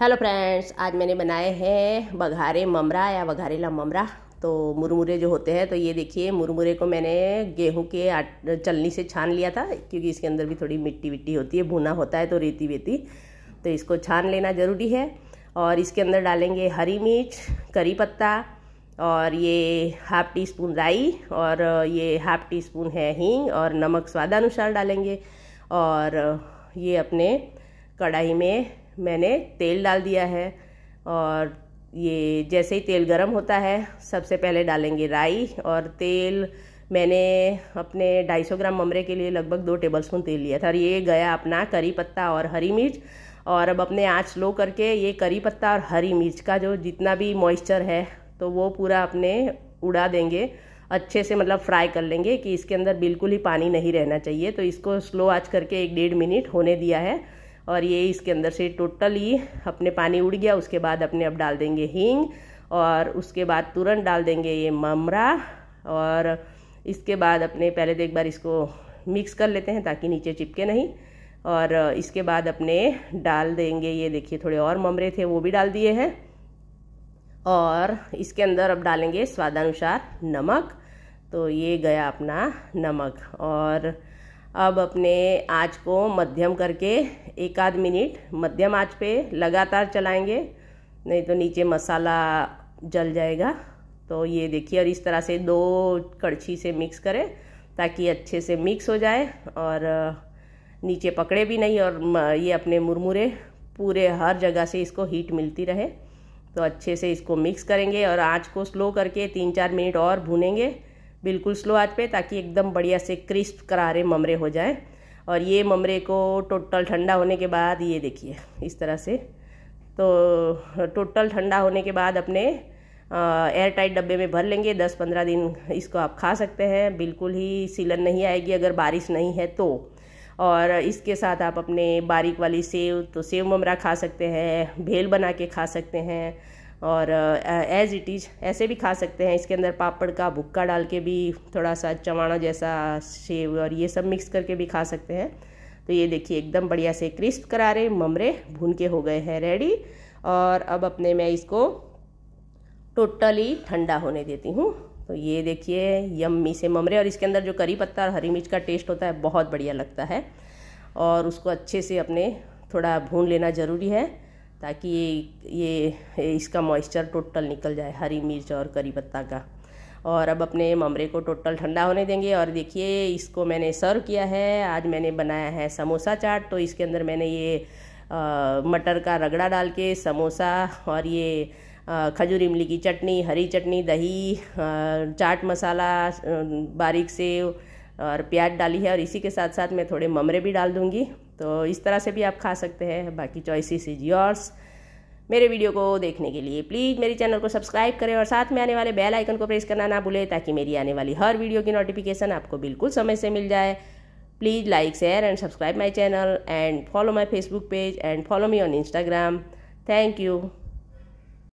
hello friends आज मैंने बनाए हैं बघारे ममरा या बघारेला ममरा तो मुरमुरे जो होते हैं तो ये देखिए मुरमुरे को मैंने गेहूं के आट चलनी से छान लिया था क्योंकि इसके अंदर भी थोड़ी मिट्टी विट्टी होती है भुना होता है तो रेती वेती तो इसको छान लेना ज़रूरी है और इसके अंदर डालेंगे हरी मिर्च करी पत्ता और ये हाफ़ टी स्पून राई और ये हाफ़ टी स्पून है हींग और नमक स्वादानुसार डालेंगे और ये अपने कढ़ाई में मैंने तेल डाल दिया है और ये जैसे ही तेल गर्म होता है सबसे पहले डालेंगे राई और तेल मैंने अपने 250 ग्राम ममरे के लिए लगभग दो टेबलस्पून तेल लिया था और ये गया अपना करी पत्ता और हरी मिर्च और अब अपने आँच लो करके ये करी पत्ता और हरी मिर्च का जो जितना भी मॉइस्चर है तो वो पूरा अपने उड़ा देंगे अच्छे से मतलब फ्राई कर लेंगे कि इसके अंदर बिल्कुल ही पानी नहीं रहना चाहिए तो इसको स्लो आँच करके एक डेढ़ मिनट होने दिया है और ये इसके अंदर से टोटली अपने पानी उड़ गया उसके बाद अपने अब डाल देंगे हींग और उसके बाद तुरंत डाल देंगे ये ममरा और इसके बाद अपने पहले तो एक बार इसको मिक्स कर लेते हैं ताकि नीचे चिपके नहीं और इसके बाद अपने डाल देंगे ये देखिए थोड़े और ममरे थे वो भी डाल दिए हैं और इसके अंदर अब डालेंगे स्वादानुसार नमक तो ये गया अपना नमक और अब अपने आँच को मध्यम करके एक आध मिनट मध्यम आँच पे लगातार चलाएंगे नहीं तो नीचे मसाला जल जाएगा तो ये देखिए और इस तरह से दो कड़छी से मिक्स करें ताकि अच्छे से मिक्स हो जाए और नीचे पकड़े भी नहीं और ये अपने मुरमुरे पूरे हर जगह से इसको हीट मिलती रहे तो अच्छे से इसको मिक्स करेंगे और आँच को स्लो करके तीन चार मिनट और भूनेंगे बिल्कुल स्लो आज पे ताकि एकदम बढ़िया से क्रिस्प करारे ममरे हो जाए और ये ममरे को टोटल ठंडा होने के बाद ये देखिए इस तरह से तो टोटल ठंडा होने के बाद अपने एयर टाइट डब्बे में भर लेंगे 10-15 दिन इसको आप खा सकते हैं बिल्कुल ही सीलन नहीं आएगी अगर बारिश नहीं है तो और इसके साथ आप अपने बारीक वाली सेव तो सेव ममरा खा सकते हैं भेल बना के खा सकते हैं और एज़ इट इज़ ऐसे भी खा सकते हैं इसके अंदर पापड़ का भुक्का डाल के भी थोड़ा सा चवाना जैसा सेव और ये सब मिक्स करके भी खा सकते हैं तो ये देखिए एकदम बढ़िया से क्रिस्प करा रहे ममरे भून के हो गए हैं रेडी और अब अपने मैं इसको टोटली ठंडा होने देती हूँ तो ये देखिए यम्मी से ममरे और इसके अंदर जो करी पत्ता और हरी मिर्च का टेस्ट होता है बहुत बढ़िया लगता है और उसको अच्छे से अपने थोड़ा भून लेना ज़रूरी है ताकि ये ये इसका मॉइस्चर टोटल निकल जाए हरी मिर्च और करी पत्ता का और अब अपने ममरे को टोटल ठंडा होने देंगे और देखिए इसको मैंने सर्व किया है आज मैंने बनाया है समोसा चाट तो इसके अंदर मैंने ये मटर का रगड़ा डाल के समोसा और ये खजूर इमली की चटनी हरी चटनी दही आ, चाट मसाला बारीक सेव और प्याज डाली है और इसी के साथ साथ मैं थोड़े ममरे भी डाल दूँगी तो इस तरह से भी आप खा सकते हैं बाकी चॉइसिस इज योर्स मेरे वीडियो को देखने के लिए प्लीज़ मेरे चैनल को सब्सक्राइब करें और साथ में आने वाले बेल आइकन को प्रेस करना ना भूलें ताकि मेरी आने वाली हर वीडियो की नोटिफिकेशन आपको बिल्कुल समय से मिल जाए please like share and subscribe my channel and follow my Facebook page and follow me on Instagram thank you